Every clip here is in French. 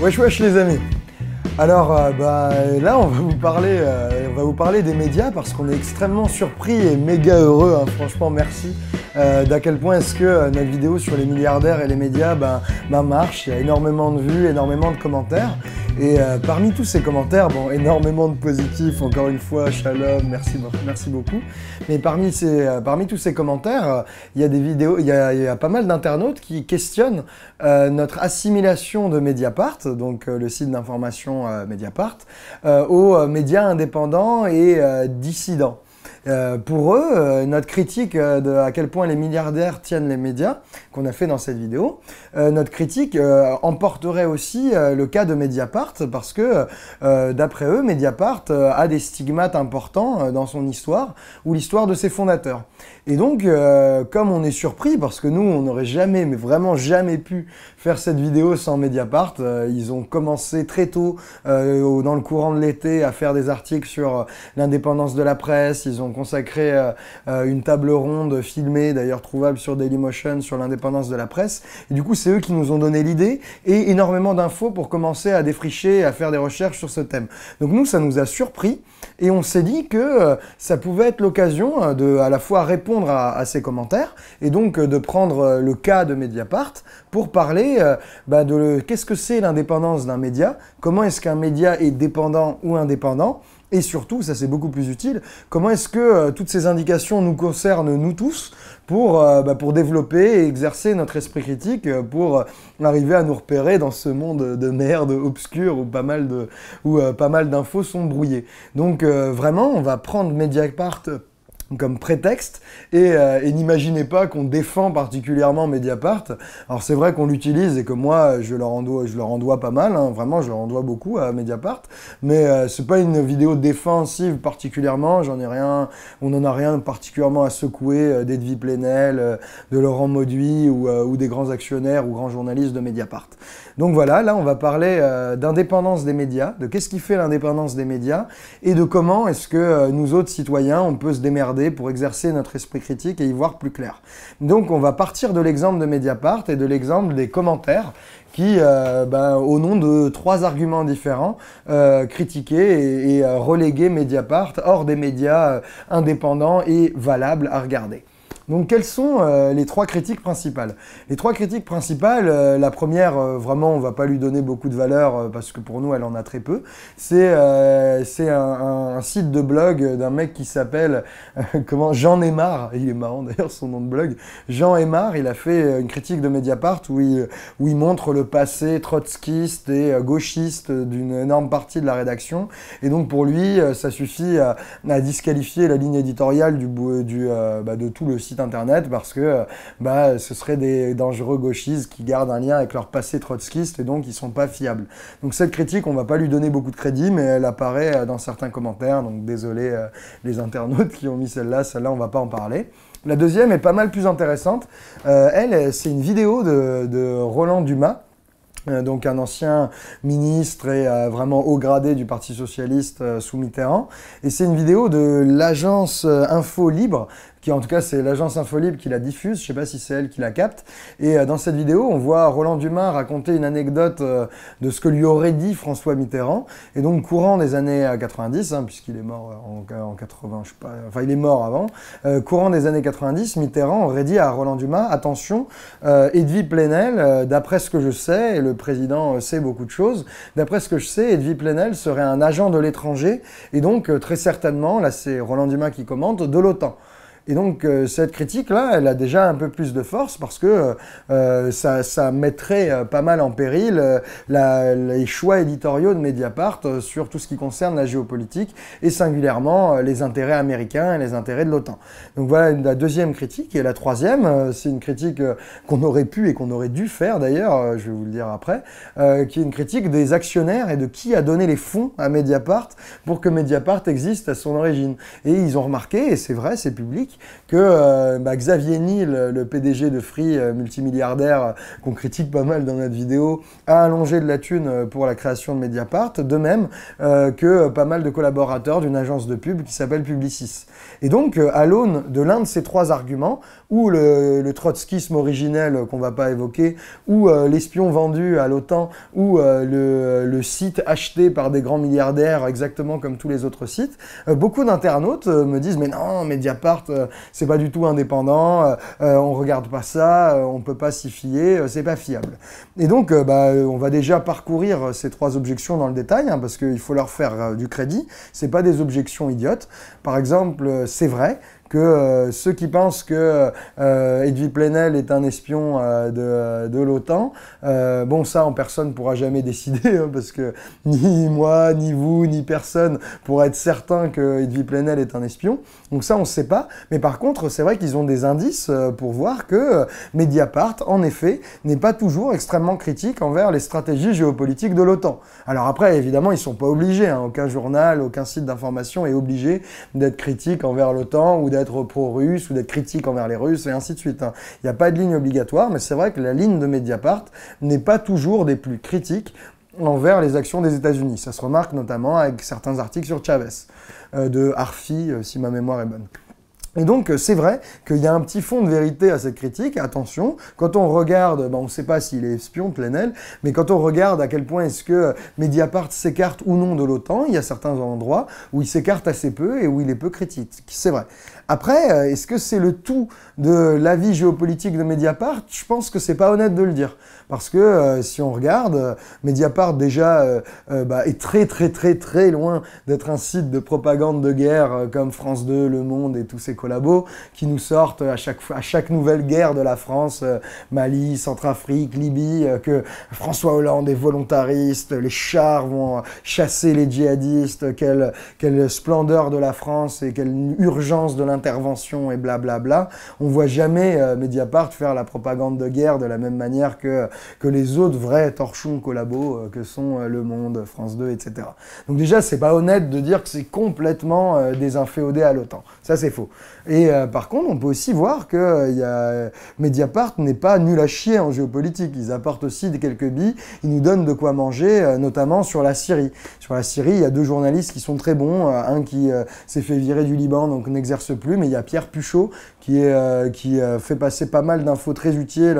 Wesh wesh les amis Alors euh, bah, là on va vous parler, euh, on va vous parler des médias parce qu'on est extrêmement surpris et méga heureux, hein. franchement merci euh, d'à quel point est-ce que euh, notre vidéo sur les milliardaires et les médias ben, ben, marche. Il y a énormément de vues, énormément de commentaires. Et euh, parmi tous ces commentaires, bon, énormément de positifs, encore une fois, shalom, merci, merci beaucoup. Mais parmi, ces, parmi tous ces commentaires, il y a des vidéos, il y, y, a pas mal d'internautes qui questionnent notre assimilation de Mediapart, donc le site d'information Mediapart, aux médias indépendants et dissidents. Euh, pour eux, euh, notre critique euh, de à quel point les milliardaires tiennent les médias, qu'on a fait dans cette vidéo, notre critique emporterait aussi le cas de Mediapart, parce que d'après eux, Mediapart a des stigmates importants dans son histoire ou l'histoire de ses fondateurs. Et donc, comme on est surpris, parce que nous, on n'aurait jamais, mais vraiment jamais pu faire cette vidéo sans Mediapart, ils ont commencé très tôt, dans le courant de l'été, à faire des articles sur l'indépendance de la presse, ils ont consacré euh, euh, une table ronde filmée, d'ailleurs trouvable sur Dailymotion, sur l'indépendance de la presse. Et du coup, c'est eux qui nous ont donné l'idée et énormément d'infos pour commencer à défricher, à faire des recherches sur ce thème. Donc nous, ça nous a surpris et on s'est dit que euh, ça pouvait être l'occasion de à la fois répondre à, ces commentaires et donc de prendre le cas de Mediapart pour parler bah, de qu'est-ce que c'est l'indépendance d'un média, comment est-ce qu'un média est dépendant ou indépendant, et surtout, ça c'est beaucoup plus utile, comment est-ce que euh, toutes ces indications nous concernent nous tous pour, euh, bah, pour développer et exercer notre esprit critique, euh, pour arriver à nous repérer dans ce monde de merde obscur où pas mal de où pas mal d'infos sont brouillées. Donc vraiment, on va prendre Mediapart comme prétexte euh, et, n'imaginez pas qu'on défend particulièrement Mediapart. Alors c'est vrai qu'on l'utilise et que moi je le rends je leur en pas mal, hein. vraiment je leur en dois beaucoup à Mediapart, mais euh, c'est pas une vidéo défensive particulièrement, j'en ai rien, on n'en a rien particulièrement à secouer euh, Plenel, euh, de Laurent Mauduit ou, ou, des grands actionnaires ou grands journalistes de Mediapart. Donc voilà, là on va parler euh, d'indépendance des médias, de qu'est-ce qui fait l'indépendance des médias et de comment est-ce que euh, nous autres citoyens, on peut se démerder pour exercer notre esprit critique et y voir plus clair. Donc on va partir de l'exemple de Mediapart et de l'exemple des commentaires qui, euh, ben, au nom de trois arguments différents, critiquaient et, et reléguaient Mediapart hors des médias indépendants et valables à regarder. Donc quelles sont euh, les trois critiques principales Les trois critiques principales, euh, la première, euh, vraiment, on va pas lui donner beaucoup de valeur parce que pour nous, elle en a très peu. C'est un, site de blog d'un mec qui s'appelle comment Jean Aymar. Il est marrant d'ailleurs son nom de blog. Jean Aymar, il a fait une critique de Mediapart où il, où il montre le passé trotskiste et gauchiste d'une énorme partie de la rédaction. Et donc pour lui, ça suffit à, disqualifier la ligne éditoriale du, du bah, de tout le site internet parce que euh, bah, ce serait des dangereux gauchistes qui gardent un lien avec leur passé trotskiste et donc ils sont pas fiables. Donc cette critique, on va pas lui donner beaucoup de crédit, mais elle apparaît euh, dans certains commentaires. Donc désolé euh, les internautes qui ont mis celle-là, celle-là on va pas en parler. La deuxième est pas mal plus intéressante. elle, c'est une vidéo de Roland Dumas euh, donc un ancien ministre et euh, vraiment haut gradé du Parti socialiste euh, sous Mitterrand. Et c'est une vidéo de l'agence Info Libre, qui en tout cas c'est l'agence Info Libre qui la diffuse, je sais pas si c'est elle qui la capte. Et dans cette vidéo, on voit Roland Dumas raconter une anecdote de ce que lui aurait dit François Mitterrand. Et donc courant des années 90, hein, puisqu'il est mort en, en, 80, je sais pas, enfin il est mort avant, courant des années 90, Mitterrand aurait dit à Roland Dumas, attention, Edwy Plenel, d'après ce que je sais, et le le président euh, sait beaucoup de choses. D'après ce que je sais, Edwige Plenel serait un agent de l'étranger et donc euh, très certainement, là c'est Roland Dumas qui commente, de l'OTAN. Et donc euh, cette critique-là, elle a déjà un peu plus de force parce que euh, ça, ça, mettrait euh, pas mal en péril la, les choix éditoriaux de Mediapart sur tout ce qui concerne la géopolitique et singulièrement les intérêts américains et les intérêts de l'OTAN. Donc voilà la deuxième critique. Et la troisième, c'est une critique qu'on aurait pu et qu'on aurait dû faire d'ailleurs, je vais vous le dire après, qui est une critique des actionnaires et de qui a donné les fonds à Mediapart pour que Mediapart existe à son origine. Et ils ont remarqué, et c'est vrai, c'est public, que euh, bah, Xavier Niel, le PDG de Free, euh, multimilliardaire euh, qu'on critique pas mal dans notre vidéo, a allongé de la thune pour la création de Mediapart, de même que pas mal de collaborateurs d'une agence de pub qui s'appelle Publicis. Et donc, à l'aune de l'un de ces trois arguments, ou le, trotskisme originel qu'on va pas évoquer, ou l'espion vendu à l'OTAN, ou le, le site acheté par des grands milliardaires exactement comme tous les autres sites, beaucoup d'internautes me disent mais non, Mediapart, euh, c'est pas du tout indépendant, euh, euh, on regarde pas ça, on peut pas s'y fier, c'est pas fiable. Et donc, bah, on va déjà parcourir ces trois objections dans le détail, hein, parce qu'il faut leur faire du crédit. C'est pas des objections idiotes. Par exemple, c'est vrai que euh, ceux qui pensent que euh, Edwy Plenel est un espion euh, de, l'OTAN, bon, ça, en personne ne pourra jamais décider, hein, parce que ni moi, ni vous, ni personne pourra être certain que Edwy Plenel est un espion. Donc ça, on ne sait pas. Mais par contre, c'est vrai qu'ils ont des indices pour voir que Mediapart, en effet, n'est pas toujours extrêmement critique envers les stratégies géopolitiques de l'OTAN. Alors après, évidemment, ils ne sont pas obligés. Hein. Aucun journal, aucun site d'information est obligé d'être critique envers l'OTAN ou d'être d'être pro-russe ou d'être critique envers les Russes et ainsi de suite. Hein. Il n'y a pas de ligne obligatoire, mais c'est vrai que la ligne de Mediapart n'est pas toujours des plus critiques envers les actions des États-Unis. Ça se remarque notamment avec certains articles sur Chavez, euh, de Harfi, euh, si ma mémoire est bonne. Et donc, euh, c'est vrai qu'il y a un petit fond de vérité à cette critique. Attention, quand on regarde, ben, on ne sait pas s'il est espion, Plenel, mais quand on regarde à quel point est-ce que Mediapart s'écarte ou non de l'OTAN, il y a certains endroits où il s'écarte assez peu et où il est peu critique. C'est vrai. Après, euh, est-ce que c'est le tout de la vie géopolitique de Mediapart Je pense que c'est pas honnête de le dire. Parce que euh, si on regarde, Mediapart déjà bah, est très très très très loin d'être un site de propagande de guerre comme France 2, Le Monde et tous ces qui nous sortent à chaque, à chaque nouvelle guerre de la France, euh, Mali, Centrafrique, Libye, euh, que François Hollande est volontariste, les chars vont chasser les djihadistes, quelle, quelle splendeur de la France et quelle urgence de l'intervention et blablabla. Bla bla. On voit jamais euh, Mediapart faire la propagande de guerre de la même manière que, que les autres vrais torchons collabos que sont Le Monde, France 2, etc. Donc déjà, c'est pas honnête de dire que c'est complètement désinféodé à l'OTAN. Ça, c'est faux. Et euh, par contre, on peut aussi voir que euh, Mediapart n'est pas nul à chier en géopolitique. Ils apportent aussi quelques billes. Ils nous donnent de quoi manger, euh, notamment sur la Syrie. Sur la Syrie, il y a deux journalistes qui sont très bons. un qui s'est fait virer du Liban, donc n'exerce plus, mais il y a Pierre Puchot qui, qui fait passer pas mal d'infos très utiles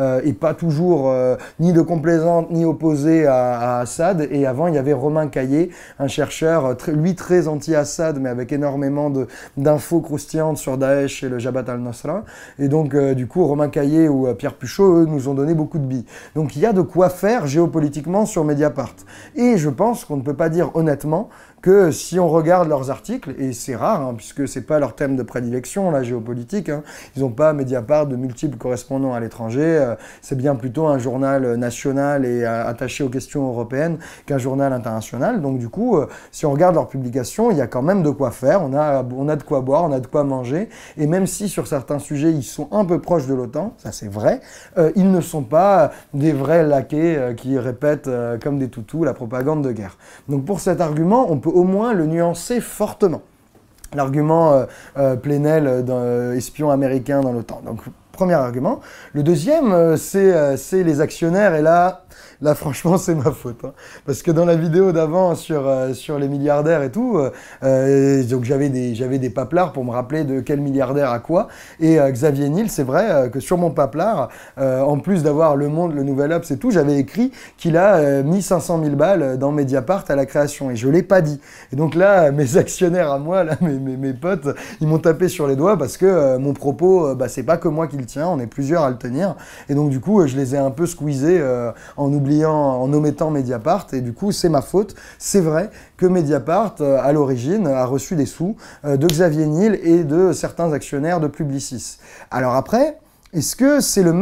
et pas toujours ni de complaisante ni opposée à, Assad. Et avant, il y avait Romain Caillé, un chercheur, très, lui très anti-Assad, mais avec énormément d'infos croustillantes sur Daesh et le Jabhat al-Nusra. Et donc, euh, du coup, Romain Caillé ou euh, Pierre Puchot, nous ont donné beaucoup de billes. Donc, il y a de quoi faire géopolitiquement sur Mediapart. Et je pense qu'on ne peut pas dire honnêtement que si on regarde leurs articles, et c'est rare, hein, puisque c'est pas leur thème de prédilection, la géopolitique, hein, ils n'ont pas Mediapart de multiples correspondants à l'étranger, euh, c'est bien plutôt un journal national et euh, attaché aux questions européennes qu'un journal international. Donc du coup, euh, si on regarde leurs publications, il y a quand même de quoi faire, on a, on a de quoi boire, on a de quoi manger, et même si sur certains sujets ils sont un peu proches de l'OTAN, ça c'est vrai, ils ne sont pas des vrais laquais qui répètent comme des toutous la propagande de guerre. Donc pour cet argument, on peut au moins le nuancer fortement. L'argument euh, euh, plénel euh, d'un espion américain dans l'OTAN. Donc Premier argument. Le deuxième, euh, euh, c'est les actionnaires. Et là, là franchement, c'est ma faute. Hein. Parce que dans la vidéo d'avant sur, euh, sur les milliardaires et tout, donc j'avais des, des paplards pour me rappeler de quel milliardaire à quoi. Et Xavier Niel, c'est vrai que sur mon paplard, en plus d'avoir Le Monde, Le Nouvel Obs c'est tout, j'avais écrit qu'il a mis 500 000 balles dans Mediapart à la création. Et je ne l'ai pas dit. Et donc là, mes actionnaires à moi, là, mes, mes, mes potes, ils m'ont tapé sur les doigts parce que mon propos, bah, c'est pas que moi qui le Tiens, on est plusieurs à le tenir. Et donc du coup, euh, je les ai un peu squeezés euh, en oubliant, en omettant Mediapart. Et du coup, c'est ma faute. C'est vrai que Mediapart, euh, à l'origine, a reçu des sous de Xavier Niel et de certains actionnaires de Publicis. Alors après, est-ce que c'est la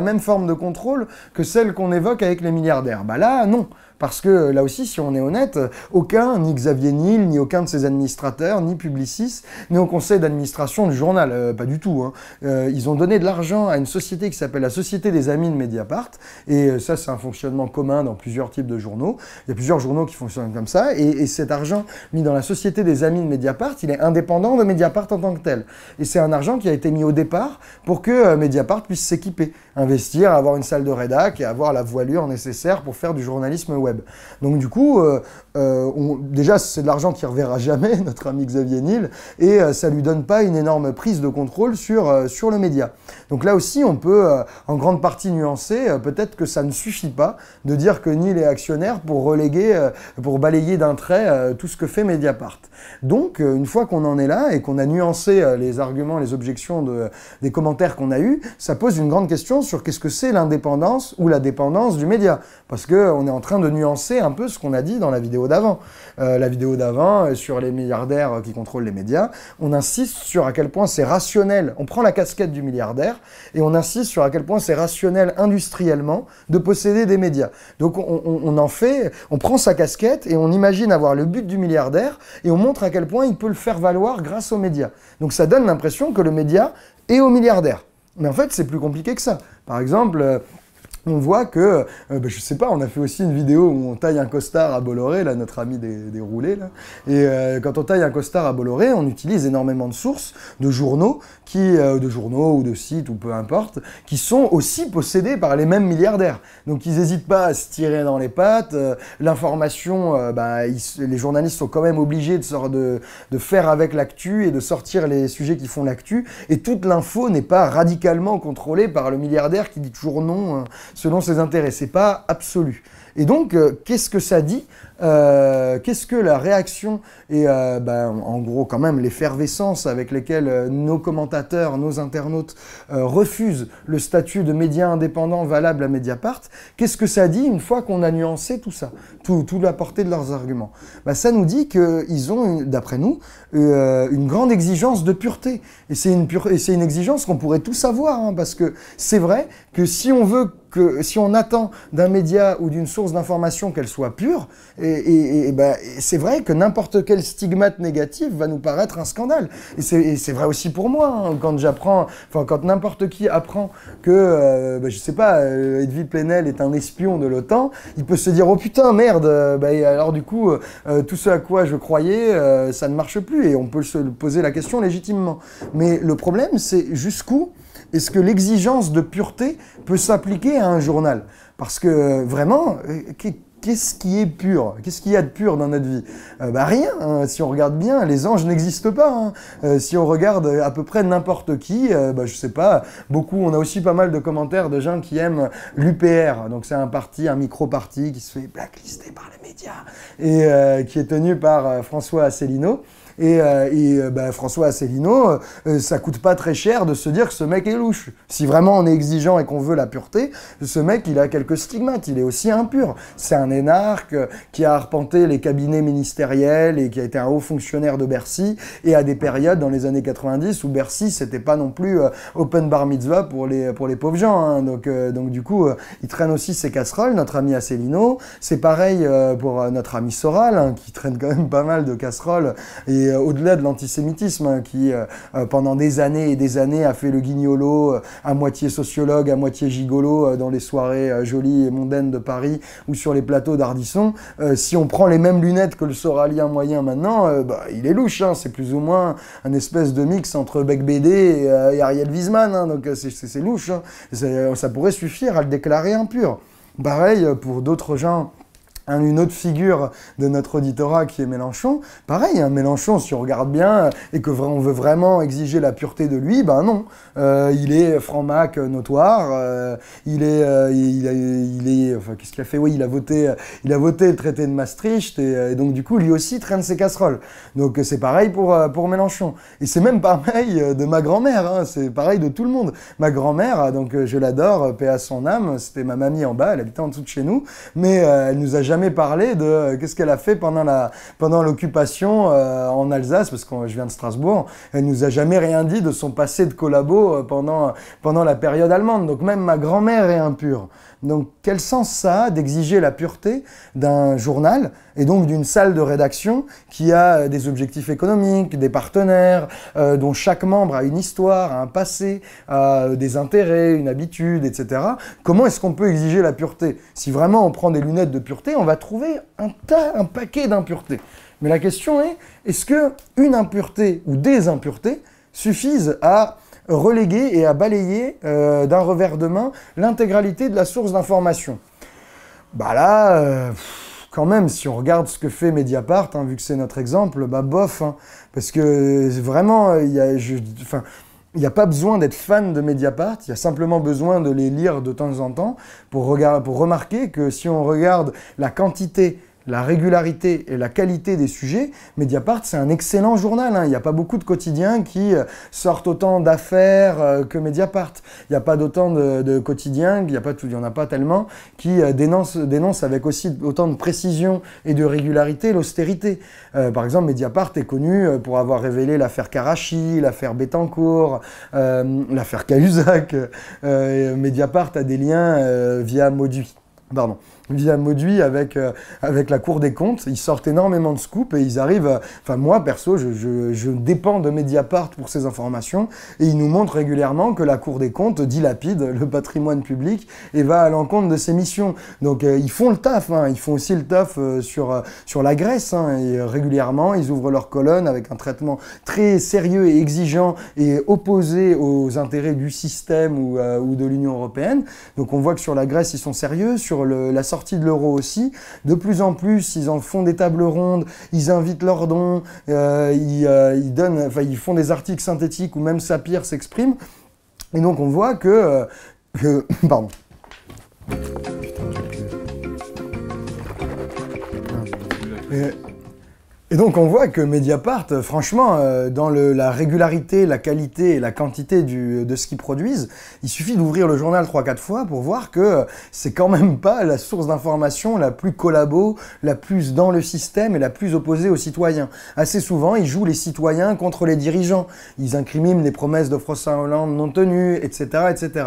même forme de contrôle que celle qu'on évoque avec les milliardaires Bah là, non. Parce que là aussi, si on est honnête, aucun, ni Xavier Niel, ni aucun de ses administrateurs, ni Publicis, n'est au conseil d'administration du journal. Euh, pas du tout. Hein. Euh, ils ont donné de l'argent à une société qui s'appelle la Société des Amis de Mediapart. Et euh, ça, c'est un fonctionnement commun dans plusieurs types de journaux. Il y a plusieurs journaux qui fonctionnent comme ça. Et, cet argent mis dans la Société des Amis de Mediapart, il est indépendant de Mediapart en tant que tel. Et c'est un argent qui a été mis au départ pour que Mediapart puisse s'équiper, investir, avoir une salle de rédac et avoir la voilure nécessaire pour faire du journalisme donc du coup, euh, euh, déjà c'est de l'argent qui reverra jamais notre ami Xavier Niel et euh, ça lui donne pas une énorme prise de contrôle sur sur le média. Donc là aussi, on peut en grande partie nuancer. Peut-être que ça ne suffit pas de dire que Niel est actionnaire pour reléguer, pour balayer d'un trait tout ce que fait Mediapart. Donc une fois qu'on en est là et qu'on a nuancé les arguments, les objections de, des commentaires qu'on a eus, ça pose une grande question sur qu'est-ce que c'est l'indépendance ou la dépendance du média, parce que est en train de nuancer un peu ce qu'on a dit dans la vidéo d'avant. Euh, la vidéo d'avant, euh, sur les milliardaires euh, qui contrôlent les médias, on insiste sur à quel point c'est rationnel. On prend la casquette du milliardaire et on insiste sur à quel point c'est rationnel industriellement de posséder des médias. Donc on, on en fait, on prend sa casquette et on imagine avoir le but du milliardaire et on montre à quel point il peut le faire valoir grâce aux médias. Donc ça donne l'impression que le média est au milliardaire. Mais en fait, c'est plus compliqué que ça. Par exemple, on voit que, je euh, ben, je sais pas, on a fait aussi une vidéo où on taille un costard à Bolloré, là, notre ami des, roulés, là. Et euh, quand on taille un costard à Bolloré, on utilise énormément de sources, de journaux, qui, euh, de journaux ou de sites ou peu importe, qui sont aussi possédés par les mêmes milliardaires. Donc ils n'hésitent pas à se tirer dans les pattes. L'information, bah, les journalistes sont quand même obligés de, de faire avec l'actu et de sortir les sujets qui font l'actu. Et toute l'info n'est pas radicalement contrôlée par le milliardaire qui dit toujours non hein selon ses intérêts. C'est pas absolu. Et donc, euh, qu'est-ce que ça dit euh, Qu'est-ce que la réaction et euh, ben, en gros quand même l'effervescence avec lesquelles nos commentateurs, nos internautes refusent le statut de média indépendant valable à Mediapart Qu'est-ce que ça dit une fois qu'on a nuancé tout ça, tout, tout, la portée de leurs arguments bah, Ça nous dit qu'ils ont, d'après nous, une grande exigence de pureté. Et c'est une, pure, une exigence qu'on pourrait tout savoir hein, parce que c'est vrai que si on veut que si on attend d'un média ou d'une source d'information qu'elle soit pure, et, ben, c'est vrai que n'importe quel stigmate négatif va nous paraître un scandale. Et c'est vrai aussi pour moi, hein, quand j'apprends, enfin quand n'importe qui apprend que, je euh, ben, je sais pas, euh, Edwin Plenel est un espion de l'OTAN, il peut se dire, oh putain, merde, euh, ben, alors du coup, tout ce à quoi je croyais, ça ne marche plus, et on peut se poser la question légitimement. Mais le problème, c'est jusqu'où est-ce que l'exigence de pureté peut s'appliquer à un journal Parce que euh, vraiment, euh, qu'est-ce qui est pur Qu'est-ce qu'il y a de pur dans notre vie euh, bah, Rien, hein. si on regarde bien, les anges n'existent pas. Hein. si on regarde à peu près n'importe qui, je bah, je sais pas, beaucoup, on a aussi pas mal de commentaires de gens qui aiment l'UPR, donc c'est un parti, un micro-parti qui se fait blacklister par les médias et qui est tenu par François Asselineau. Et, euh, euh, bah, François Asselineau, euh, ça coûte pas très cher de se dire que ce mec est louche. Si vraiment on est exigeant et qu'on veut la pureté, ce mec, il a quelques stigmates, il est aussi impur. C'est un énarque qui a arpenté les cabinets ministériels et qui a été un haut fonctionnaire de Bercy et à des périodes dans les années 90 où Bercy, c'était pas non plus open bar mitzvah pour les, pour les pauvres gens. Hein. Donc, donc du coup, il traîne aussi ses casseroles, notre ami Asselineau. C'est pareil pour notre ami Soral, hein, qui traîne quand même pas mal de casseroles et et euh, au-delà de l'antisémitisme hein, qui, euh, euh, pendant des années et des années, a fait le guignolo à moitié sociologue, à moitié gigolo dans les soirées jolies et mondaines de Paris ou sur les plateaux d'Ardisson. si on prend les mêmes lunettes que le soralien moyen maintenant, bah, il est louche. Hein. c'est plus ou moins un espèce de mix entre Beck BD et, Ariel Wiesman. Hein. donc c'est louche. Ça pourrait suffire à le déclarer impur. Pareil pour d'autres gens une autre figure de notre auditorat qui est Mélenchon, pareil, hein, Mélenchon, si on regarde bien euh, et que on veut vraiment exiger la pureté de lui, ben non, euh, il est franc-mac euh, notoire, il est, il, a, est, qu'est-ce qu'il fait Oui, il a voté, il a voté le traité de Maastricht et, donc du coup, lui aussi traîne ses casseroles. Donc c'est pareil pour pour Mélenchon. Et c'est même pareil de ma grand-mère, hein, c'est pareil de tout le monde. Ma grand-mère, donc je l'adore, paix à son âme, c'était ma mamie en bas, elle habitait en dessous de chez nous, mais elle nous a jamais jamais parlé de euh, qu'est-ce qu'elle a fait pendant la pendant l'occupation euh, en Alsace, parce que je viens de Strasbourg. Elle nous a jamais rien dit de son passé de collabo euh, pendant pendant la période allemande. Donc même ma grand-mère est impure. Donc quel sens ça a d'exiger la pureté d'un journal et donc d'une salle de rédaction qui a des objectifs économiques, des partenaires, dont chaque membre a une histoire, un passé, des intérêts, une habitude, etc. Comment est-ce qu'on peut exiger la pureté Si vraiment on prend des lunettes de pureté, on on va trouver un tas, un paquet d'impuretés. Mais la question est, est-ce que une impureté ou des impuretés suffisent à reléguer et à balayer euh, d'un revers de main l'intégralité de la source d'information Bah là, euh, quand même, si on regarde ce que fait Mediapart, hein, vu que c'est notre exemple, bah bof, hein. parce que vraiment, il y a, enfin, il n'y a pas besoin d'être fan de Mediapart, il y a simplement besoin de les lire de temps en temps pour, pour remarquer que si on regarde la quantité la régularité et la qualité des sujets. Mediapart, c'est un excellent journal. Hein. Il n'y a pas beaucoup de quotidiens qui euh, sortent autant d'affaires euh, que Mediapart. Il n'y a pas d'autant de, quotidiens, il n'y en a pas tellement, qui euh, dénoncent, avec aussi autant de précision et de régularité l'austérité. par exemple, Mediapart est connu pour avoir révélé l'affaire Karachi, l'affaire Bettencourt, l'affaire Cahuzac. Mediapart a des liens via Modu. Pardon via Mauduit avec, euh, avec la Cour des comptes. Ils sortent énormément de scoops et ils arrivent. Euh, enfin, moi, perso, je, je, dépends de Mediapart pour ces informations et ils nous montrent régulièrement que la Cour des comptes dilapide le patrimoine public et va à l'encontre de ses missions. Donc, euh, ils font le taf. Hein, ils font aussi le taf sur, sur la Grèce. Hein, et régulièrement, ils ouvrent leur colonne avec un traitement très sérieux et exigeant et opposé aux intérêts du système ou, ou de l'Union européenne. Donc, on voit que sur la Grèce, ils sont sérieux. Sur le, la de l'euro aussi. De plus en plus, ils en font des tables rondes, ils invitent leurs dons, euh, euh, ils, donnent, enfin, ils font des articles synthétiques où même Sapir s'exprime. Et donc on voit que... Euh, que pardon. Et donc on voit que Mediapart, euh, franchement, euh, dans la régularité, la qualité et la quantité euh, de ce qu'ils produisent, il suffit d'ouvrir le journal 3-4 fois pour voir que c'est quand même pas la source d'information la plus collabo, la plus dans le système et la plus opposée aux citoyens. Assez souvent, ils jouent les citoyens contre les dirigeants. Ils incriminent les promesses de François Hollande non tenues, etc. etc.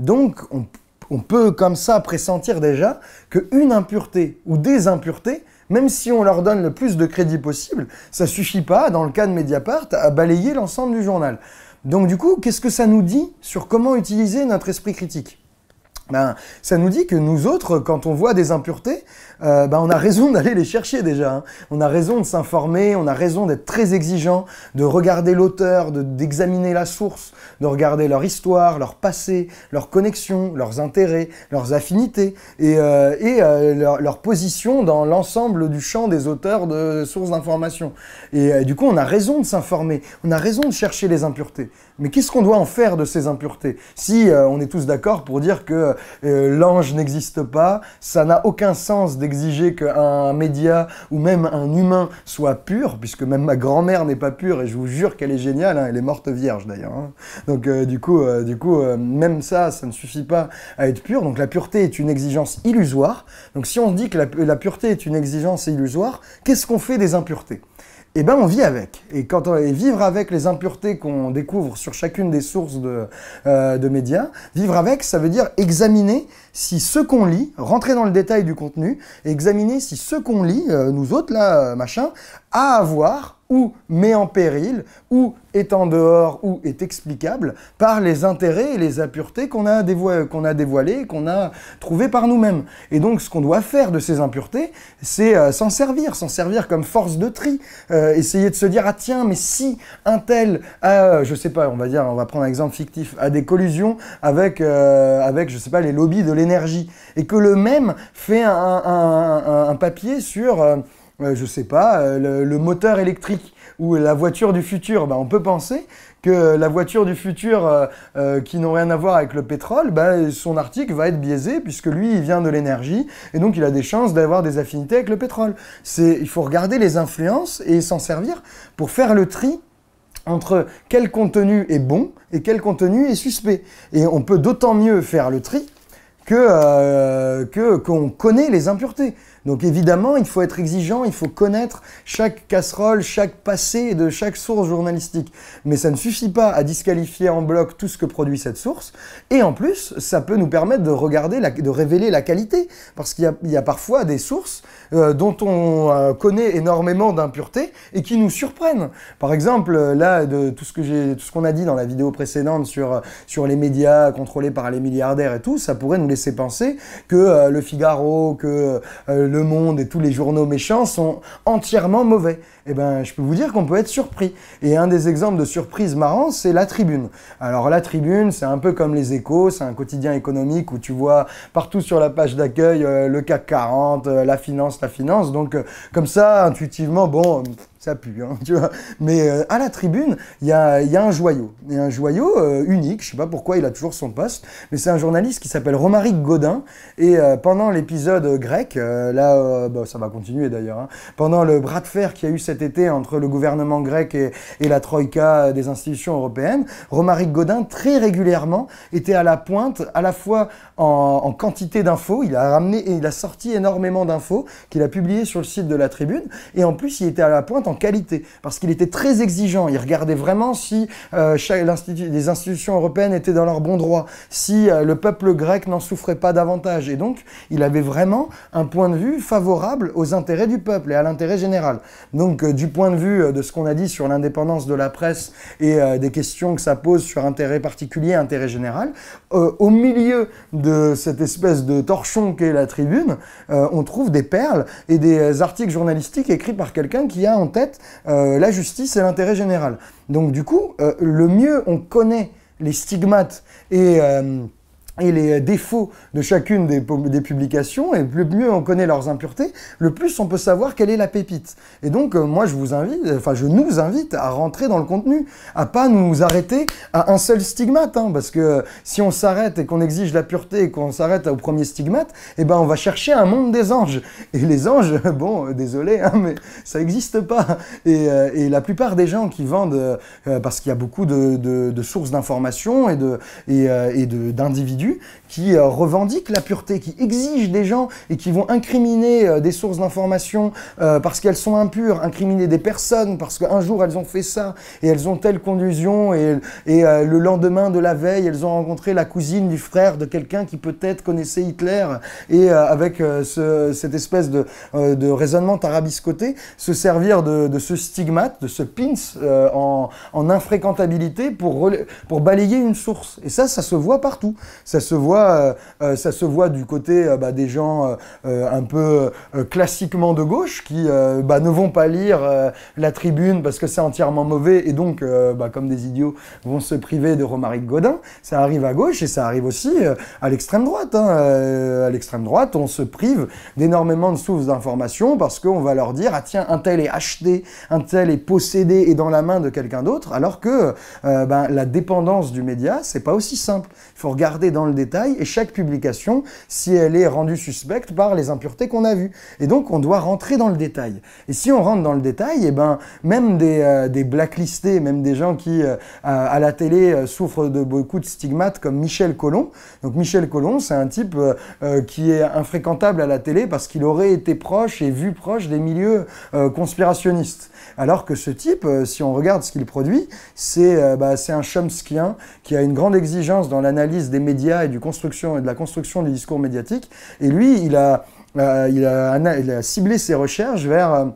Donc on, on peut comme ça pressentir déjà qu'une impureté ou des impuretés même si on leur donne le plus de crédit possible, ça suffit pas, dans le cas de Mediapart, à balayer l'ensemble du journal. Donc du coup, qu'est-ce que ça nous dit sur comment utiliser notre esprit critique ben, ça nous dit que nous autres, quand on voit des impuretés, euh, ben, on a raison d'aller les chercher déjà. Hein. On a raison de s'informer, on a raison d'être très exigeant, de regarder l'auteur, d'examiner la source, de regarder leur histoire, leur passé, leurs connexions, leurs intérêts, leurs affinités et, euh, euh, leur, leur, position dans l'ensemble du champ des auteurs de sources d'information. Et du coup, on a raison de s'informer, on a raison de chercher les impuretés. Mais qu'est-ce qu'on doit en faire de ces impuretés Si euh, on est tous d'accord pour dire que euh, l'ange n'existe pas, ça n'a aucun sens d'exiger qu'un média ou même un humain soit pur, puisque même ma grand-mère n'est pas pure, et je vous jure qu'elle est géniale, hein. elle est morte vierge d'ailleurs. Hein. Donc euh, du coup, du coup même ça, ça ne suffit pas à être pur. Donc la pureté est une exigence illusoire. Donc si on dit que la pureté est une exigence illusoire, qu'est-ce qu'on fait des impuretés eh ben on vit avec. Et quand on, vivre avec les impuretés qu'on découvre sur chacune des sources de, euh, de médias, vivre avec, ça veut dire examiner si ce qu'on lit, rentrer dans le détail du contenu, examiner si ce qu'on lit, euh, nous autres là, euh, machin, a à voir ou met en péril, ou est en dehors, ou est explicable par les intérêts et les impuretés qu'on a, dévoilé, qu'on a trouvé qu'on a trouvé par nous-mêmes. Et donc ce qu'on doit faire de ces impuretés, c'est euh, s'en servir, s'en servir comme force de tri, euh, essayer de se dire, ah tiens, mais si un tel euh, je sais pas, on va dire, on va prendre un exemple fictif, a des collusions avec, avec je sais pas, les lobbies de l'énergie, et que le même fait un papier sur je euh, je sais pas, euh, le, moteur électrique ou la voiture du futur, bah, on peut penser que la voiture du futur euh, qui n'ont rien à voir avec le pétrole, bah, son article va être biaisé puisque lui, il vient de l'énergie et donc il a des chances d'avoir des affinités avec le pétrole. il faut regarder les influences et s'en servir pour faire le tri entre quel contenu est bon et quel contenu est suspect. Et on peut d'autant mieux faire le tri que qu'on connaît les impuretés. Donc évidemment, il faut être exigeant, il faut connaître chaque casserole, chaque passé de chaque source journalistique. Mais ça ne suffit pas à disqualifier en bloc tout ce que produit cette source. Et en plus, ça peut nous permettre de regarder, la, de révéler la qualité. Parce qu'il y, a parfois des sources euh, dont on euh, connaît énormément d'impuretés et qui nous surprennent. Par exemple, euh, là, de tout ce que j'ai, ce qu'on a dit dans la vidéo précédente sur, sur les médias contrôlés par les milliardaires et tout, ça pourrait nous laisser penser que le Figaro, que le Monde et tous les journaux méchants sont entièrement mauvais. Eh ben, je peux vous dire qu'on peut être surpris. Et un des exemples de surprise marrant, c'est La Tribune. Alors La Tribune, c'est un peu comme Les Échos, c'est un quotidien économique où tu vois partout sur la page d'accueil euh, le CAC 40, euh, la finance, la finance. Donc euh, comme ça, intuitivement, bon ça pue, hein, tu vois. Mais euh, à la tribune, il y a, un joyau. Et un joyau euh, unique, je sais pas pourquoi il a toujours son poste, mais c'est un journaliste qui s'appelle Romaric Godin. Et euh, pendant l'épisode grec, là, bah, ça va continuer d'ailleurs, hein, pendant le bras de fer qu'il y a eu cet été entre le gouvernement grec et, la troïka des institutions européennes, Romaric Godin, très régulièrement, était à la pointe, à la fois en, en quantité d'infos, il a ramené et il a sorti énormément d'infos qu'il a publiées sur le site de la tribune, et en plus, il était à la pointe en qualité, parce qu'il était très exigeant. Il regardait vraiment si euh, chaque, les institutions européennes étaient dans leur bon droit, si euh, le peuple grec n'en souffrait pas davantage. Et donc, il avait vraiment un point de vue favorable aux intérêts du peuple et à l'intérêt général. Donc, euh, du point de vue de ce qu'on a dit sur l'indépendance de la presse et des questions que ça pose sur intérêt particulier, intérêt général, au milieu de cette espèce de torchon qu'est la tribune, on trouve des perles et des articles journalistiques écrits par quelqu'un qui a en tête euh, la justice, et l'intérêt général. Donc du coup, euh, le mieux on connaît les stigmates et... Euh, et les euh, défauts de chacune des, des, publications, et plus mieux on connaît leurs impuretés, le plus on peut savoir quelle est la pépite. Et donc, euh, moi, je vous invite, euh, enfin, je nous invite à rentrer dans le contenu, à pas nous arrêter à un seul stigmate, hein, parce que si on s'arrête et qu'on exige la pureté et qu'on s'arrête au premier stigmate, eh ben, on va chercher un monde des anges. Et les anges, bon, désolé, hein, mais ça n'existe pas. Et, la plupart des gens qui vendent, parce qu'il y a beaucoup de, sources d'informations et de, et d'individus qui euh, revendiquent la pureté, qui exigent des gens et qui vont incriminer euh, des sources d'information euh, parce qu'elles sont impures, incriminer des personnes parce qu'un jour elles ont fait ça et elles ont telle conclusion et, et le lendemain de la veille elles ont rencontré la cousine du frère de quelqu'un qui peut-être connaissait Hitler et avec cette espèce de, raisonnement tarabiscoté, se servir de, ce stigmate, de ce pins en, infréquentabilité pour, pour balayer une source. Et ça, ça se voit partout. Ça se voit, euh, euh, ça se voit du côté euh, bah, des gens un peu classiquement de gauche qui bah, ne vont pas lire la tribune parce que c'est entièrement mauvais et donc, bah, comme des idiots, vont se priver de Romaric Godin. Ça arrive à gauche et ça arrive aussi à l'extrême droite. Hein. à l'extrême droite, on se prive d'énormément de sources d'informations parce qu'on va leur dire Ah tiens, un tel est acheté, un tel est possédé et dans la main de quelqu'un d'autre, alors que la dépendance du média, c'est pas aussi simple. Il faut regarder dans le détail et chaque publication si elle est rendue suspecte par les impuretés qu'on a vues. Et donc on doit rentrer dans le détail. Et si on rentre dans le détail, et eh ben même des, euh, des blacklistés, même des gens qui euh, à la télé euh, souffrent de beaucoup de stigmates comme Michel Collomb. Donc Michel Collomb, c'est un type qui est infréquentable à la télé parce qu'il aurait été proche et vu proche des milieux conspirationnistes. Alors que ce type, si on regarde ce qu'il produit, c'est bah, un chomskien qui a une grande exigence dans l'analyse des médias et, du construction, et de la construction du discours médiatique. Et lui, il a, euh, il a, ciblé ses recherches vers... Euh,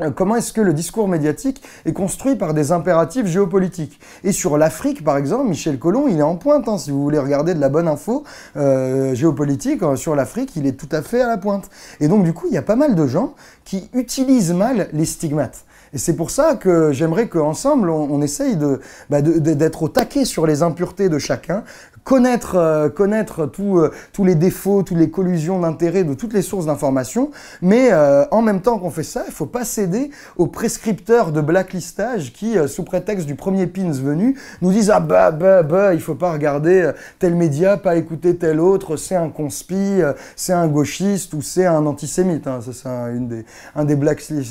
euh, comment est-ce que le discours médiatique est construit par des impératifs géopolitiques. Et sur l'Afrique, par exemple, Michel Collomb, il est en pointe. Hein, si vous voulez regarder de la bonne info géopolitique sur l'Afrique, il est tout à fait à la pointe. Et donc, du coup, il y a pas mal de gens qui utilisent mal les stigmates. Et c'est pour ça que j'aimerais qu'ensemble, on, on, essaye de, bah, d'être au taquet sur les impuretés de chacun, connaître, euh, connaître tous euh, tous les défauts, toutes les collusions d'intérêts de toutes les sources d'information, mais euh, en même temps qu'on fait ça, il faut pas céder aux prescripteurs de blacklistage qui, sous prétexte du premier pins venu, nous disent ah bah bah bah il faut pas regarder tel média, pas écouter tel autre, c'est un conspi, c'est un gauchiste ou c'est un antisémite. Hein. Ça c'est un, une des, un des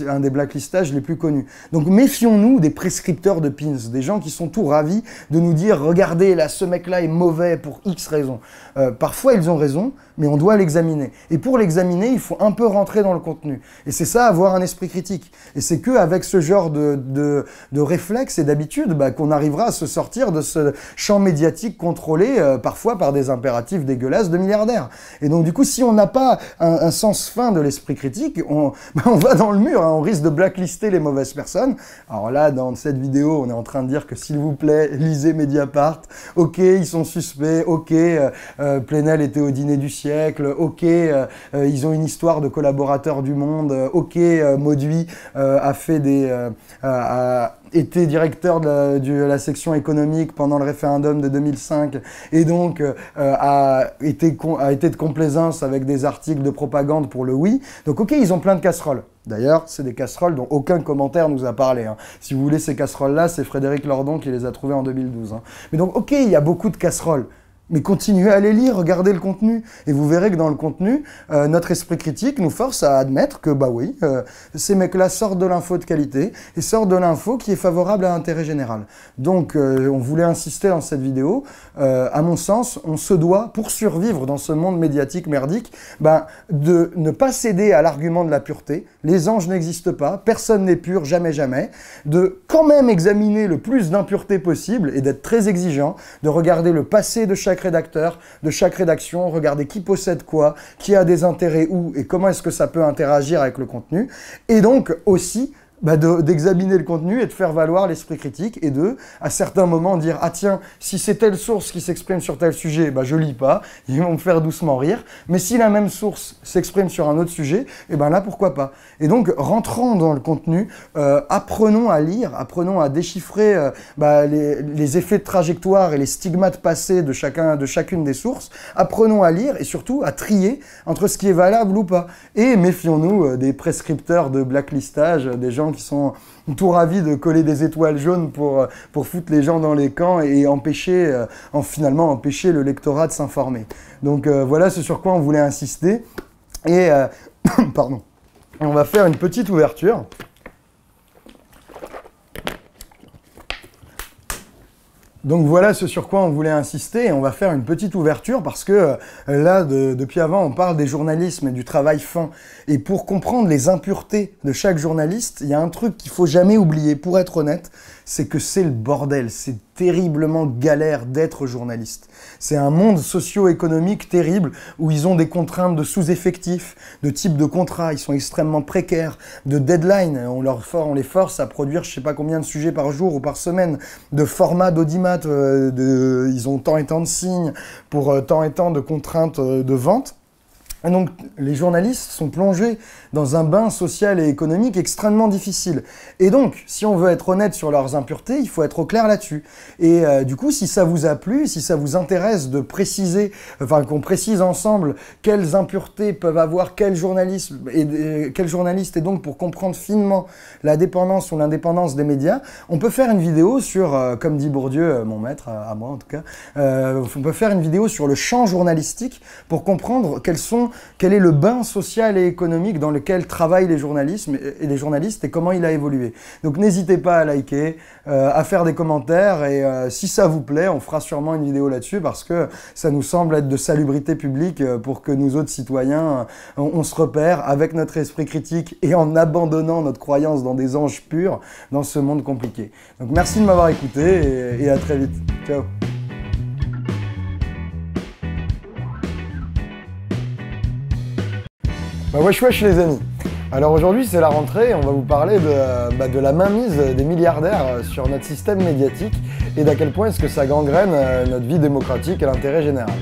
un des blacklistages les plus connus. Donc méfions-nous des prescripteurs de pins, des gens qui sont tout ravis de nous dire regardez là ce mec là est mauvais pour X raisons. Euh, parfois, ils ont raison, mais on doit l'examiner. Et pour l'examiner, il faut un peu rentrer dans le contenu. Et c'est ça, avoir un esprit critique. Et c'est que avec ce genre de, de, de réflexe et d'habitude bah, qu'on arrivera à se sortir de ce champ médiatique contrôlé euh, parfois par des impératifs dégueulasses de milliardaires. Et donc du coup, si on n'a pas un, sens fin de l'esprit critique, on, bah, on, va dans le mur, hein. on risque de blacklister les mauvaises personnes. Alors là, dans cette vidéo, on est en train de dire que s'il vous plaît, lisez Mediapart. Ok, ils sont suspects. Ok, euh, euh, Plenel était au dîner du ciel ok, euh, euh, ils ont une histoire de collaborateurs du monde, euh, ok, Mauduit a fait des... été directeur de la, section économique pendant le référendum de 2005 et donc a, été de complaisance avec des articles de propagande pour le oui. Donc ok, ils ont plein de casseroles. D'ailleurs, c'est des casseroles dont aucun commentaire nous a parlé. Hein. Si vous voulez ces casseroles-là, c'est Frédéric Lordon qui les a trouvées en 2012. Hein. Mais donc, ok, il y a beaucoup de casseroles. Mais continuez à les lire, regardez le contenu. Et vous verrez que dans le contenu, euh, notre esprit critique nous force à admettre que, bah oui, euh, ces mecs-là sortent de l'info de qualité et sortent de l'info qui est favorable à l'intérêt général. Donc, euh, on voulait insister dans cette vidéo. à mon sens, on se doit, pour survivre dans ce monde médiatique merdique, bah, de ne pas céder à l'argument de la pureté. Les anges n'existent pas, personne n'est pur, jamais, jamais. De quand même examiner le plus d'impureté possible et d'être très exigeant, de regarder le passé de chaque rédacteur, de chaque rédaction, regarder qui possède quoi, qui a des intérêts où et comment est-ce que ça peut interagir avec le contenu. Et donc aussi bah d'examiner le contenu et de faire valoir l'esprit critique et de, à certains moments, dire Ah tiens, si c'est telle source qui s'exprime sur tel sujet, bah, je lis pas, ils vont me faire doucement rire. Mais si la même source s'exprime sur un autre sujet, et eh ben là pourquoi pas. Et donc, rentrons dans le contenu, euh, apprenons à lire, apprenons à déchiffrer euh, bah, les, les, effets de trajectoire et les stigmates passés de, chacun, de chacune des sources, apprenons à lire et surtout à trier entre ce qui est valable ou pas. Et méfions-nous euh, des prescripteurs de blacklistage, des gens qui sont tout ravis de coller des étoiles jaunes pour, euh, foutre les gens dans les camps et empêcher, euh, en, finalement empêcher le lectorat de s'informer. Donc euh, voilà ce sur quoi on voulait insister. Et pardon. on va faire une petite ouverture. Donc voilà ce sur quoi on voulait insister et on va faire une petite ouverture parce que euh, là, depuis avant, on parle des journalismes et du travail fin. Et pour comprendre les impuretés de chaque journaliste, il y a un truc qu'il faut jamais oublier, pour être honnête, c'est que c'est le bordel, c'est terriblement galère d'être journaliste. C'est un monde socio-économique terrible où ils ont des contraintes de sous-effectifs, de type de contrat, ils sont extrêmement précaires, de deadlines, on, on les force à produire je sais pas combien de sujets par jour ou par semaine, de formats d'audimat, euh, ils ont tant et tant de signes pour euh, tant et tant de contraintes euh, de vente. Ah, donc les journalistes sont plongés dans un bain social et économique extrêmement difficile. Et donc, si on veut être honnête sur leurs impuretés, il faut être au clair là-dessus. Et euh, du coup, si ça vous a plu, si ça vous intéresse de préciser, enfin qu'on précise ensemble quelles impuretés peuvent avoir quel euh, journaliste et, quel et donc pour comprendre finement la dépendance ou l'indépendance des médias, on peut faire une vidéo sur, euh, comme dit Bourdieu, mon maître, à moi en tout cas, on peut faire une vidéo sur le champ journalistique pour comprendre quels sont quel est le bain social et économique dans lequel travaillent les journalistes et les journalistes et comment il a évolué. Donc n'hésitez pas à liker, euh, à faire des commentaires et euh, si ça vous plaît, on fera sûrement une vidéo là-dessus parce que ça nous semble être de salubrité publique euh, pour que nous autres citoyens, on, se repère avec notre esprit critique et en abandonnant notre croyance dans des anges purs dans ce monde compliqué. Donc merci de m'avoir écouté et à très vite. Ciao Bah wesh wesh les amis Alors aujourd'hui c'est la rentrée on va vous parler de, bah, de, la mainmise des milliardaires euh, sur notre système médiatique et d'à quel point est-ce que ça gangrène euh, notre vie démocratique et l'intérêt général.